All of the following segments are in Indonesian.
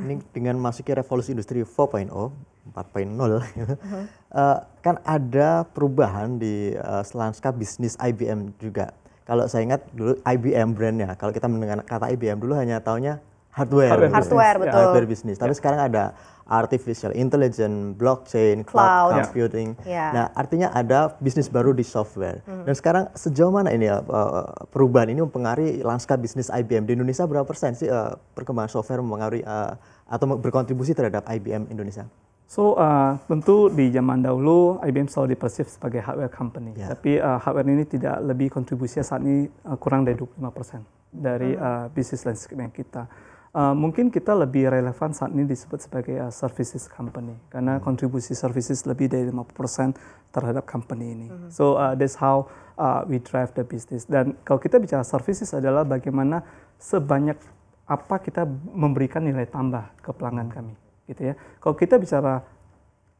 ini dengan masuknya revolusi industri 4.0 4.0 uh -huh. kan ada perubahan di uh, eh, lanskap bisnis IBM juga kalau saya ingat dulu IBM brandnya kalau kita mendengar kata IBM dulu hanya taunya hardware hardware, hardware business. betul ya, ya. hardware bisnis tapi yeah. sekarang ada artificial intelligence blockchain cloud, cloud computing yeah. nah ya. artinya ada bisnis baru di software mm. dan sekarang sejauh mana ini uh, perubahan ini mempengaruhi lanskap bisnis IBM di Indonesia berapa persen sih uh, perkembangan software mempengaruhi uh, atau berkontribusi terhadap IBM Indonesia So uh, tentu di zaman dahulu IBM selalu dipersif sebagai hardware company, yeah. tapi uh, hardware ini tidak lebih kontribusinya saat ini uh, kurang dari 25% dari uh, bisnis landscape yang kita. Eh, mungkin kita lebih relevan saat ini disebut sebagai uh, services company karena hmm. kontribusi services lebih dari 50% terhadap company ini. Hmm. So uh, that's how uh, we drive the business. Dan kalau kita bicara services adalah bagaimana sebanyak apa kita memberikan nilai tambah ke pelanggan hmm. kami, gitu ya. Kalau kita bicara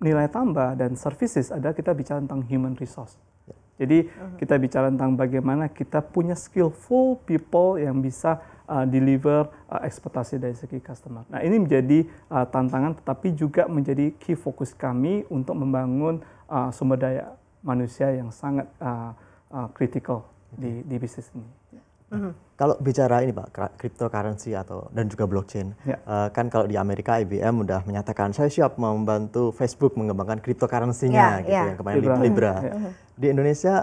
nilai tambah dan services adalah kita bicara tentang human resource. Ya. Jadi hmm. kita bicara tentang bagaimana kita punya skillful people yang bisa uh, deliver uh, ekspektasi dari segi customer. Nah ini menjadi uh, tantangan tetapi juga menjadi key fokus kami untuk membangun uh, sumber daya manusia yang sangat uh, uh, critical di, hmm. di bisnis ini. Mm-hmm. Kalau bicara ini Pak, cryptocurrency atau dan juga blockchain, yeah. uh, kan kalau di Amerika IBM sudah menyatakan saya siap membantu Facebook mengembangkan cryptocurrency-nya yeah, gitu yeah. yang kemarin Libra. Libra. Yeah. Di Indonesia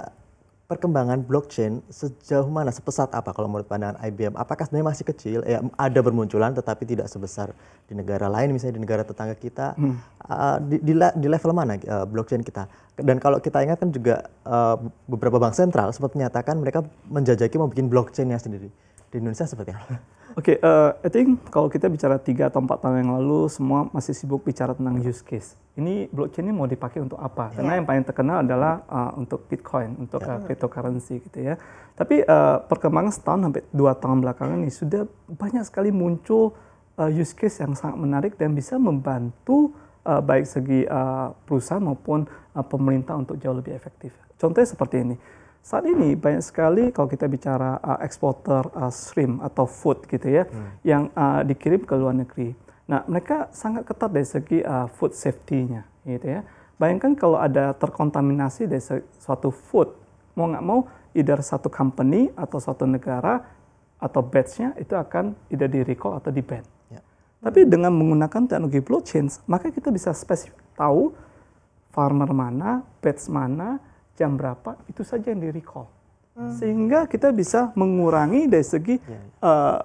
perkembangan blockchain sejauh mana sepesat apa kalau menurut pandangan IBM? Apakah sebenarnya masih kecil? Ya ada bermunculan tetapi tidak sebesar di negara lain misalnya di negara tetangga kita. Hmm. Uh, di, di, di level mana uh, blockchain kita? Dan kalau kita ingat kan juga uh, beberapa bank sentral sempat menyatakan mereka menjajaki mau bikin blockchainnya sendiri. Di Indonesia seperti apa? Oke, okay, uh, eh, I think kalau kita bicara tiga atau empat tahun yang lalu, semua masih sibuk bicara tentang use case. Ini blockchain ini mau dipakai untuk apa? Karena iya. yang paling terkenal adalah uh, untuk Bitcoin, untuk yeah. uh, iya. cryptocurrency gitu ya. Tapi uh, perkembangan setahun sampai dua tahun belakangan ini sudah banyak sekali muncul uh, use case yang sangat menarik dan bisa membantu uh, baik segi uh, perusahaan maupun uh, pemerintah untuk jauh lebih efektif. Contohnya seperti ini. Saat ini banyak sekali kalau kita bicara uh, eksporter uh, shrimp atau food gitu ya hmm. yang uh, dikirim ke luar negeri. Nah, mereka sangat ketat dari segi uh, food safety-nya gitu ya. Bayangkan kalau ada terkontaminasi dari suatu food, mau nggak mau either satu company atau suatu negara atau batch-nya itu akan either di recall atau di ban. Yeah. Tapi dengan menggunakan teknologi blockchain, maka kita bisa spesifik tahu farmer mana, batch mana, jam berapa, itu saja yang di recall. Hmm. Sehingga kita bisa mengurangi dari segi yeah. Ya, ya. uh,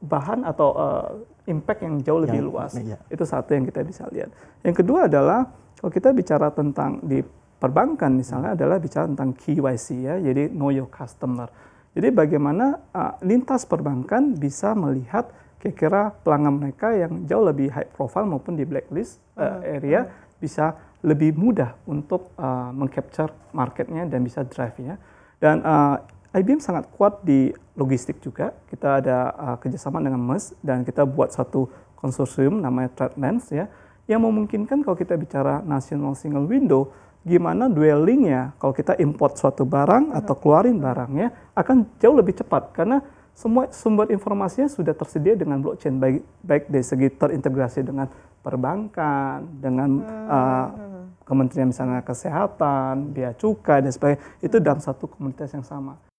bahan atau uh, impact yang jauh lebih yang, luas. Yeah. Itu satu yang kita bisa lihat. Yang kedua adalah kalau kita bicara tentang di perbankan misalnya hmm. adalah bicara tentang KYC ya, jadi know your customer. Jadi bagaimana uh, lintas perbankan bisa melihat kira-kira pelanggan mereka yang jauh lebih high profile maupun di blacklist uh, area bisa lebih mudah untuk uh, mengcapture marketnya dan bisa drive-nya. Dan uh, eh, IBM sangat kuat di logistik juga. Kita ada uh, kerjasama dengan MES dan kita buat satu konsorsium namanya Threadlands ya, yang memungkinkan kalau kita bicara national single window, gimana dwellingnya kalau kita import suatu barang hmm. atau keluarin barangnya akan jauh lebih cepat karena semua sumber informasinya sudah tersedia dengan blockchain baik baik dari segi terintegrasi dengan perbankan, dengan hmm. uh, kementerian misalnya kesehatan, biaya cukai dan sebagainya. Itu dalam satu komunitas yang sama.